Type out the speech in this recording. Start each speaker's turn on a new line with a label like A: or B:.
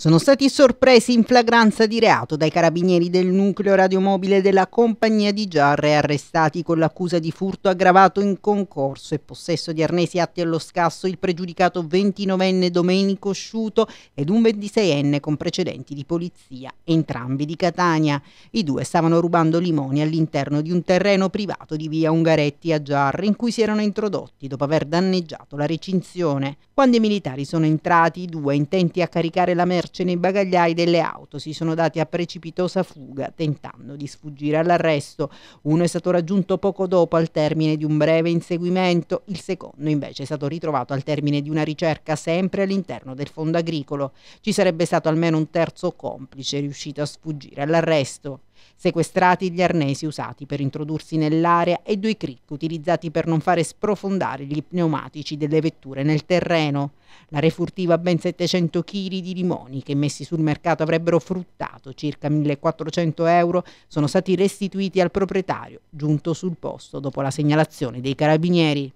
A: sono stati sorpresi in flagranza di reato dai carabinieri del nucleo radiomobile della compagnia di Giarre arrestati con l'accusa di furto aggravato in concorso e possesso di arnesi atti allo scasso il pregiudicato 29enne Domenico Sciuto ed un 26enne con precedenti di polizia, entrambi di Catania. I due stavano rubando limoni all'interno di un terreno privato di via Ungaretti a Giarre in cui si erano introdotti dopo aver danneggiato la recinzione. Quando i militari sono entrati, i due intenti a caricare la merce torce nei bagagliai delle auto, si sono dati a precipitosa fuga tentando di sfuggire all'arresto. Uno è stato raggiunto poco dopo al termine di un breve inseguimento, il secondo invece è stato ritrovato al termine di una ricerca sempre all'interno del fondo agricolo. Ci sarebbe stato almeno un terzo complice riuscito a sfuggire all'arresto sequestrati gli arnesi usati per introdursi nell'area e due cric utilizzati per non fare sprofondare gli pneumatici delle vetture nel terreno. La re furtiva ben 700 kg di limoni che messi sul mercato avrebbero fruttato circa 1400 euro sono stati restituiti al proprietario giunto sul posto dopo la segnalazione dei carabinieri.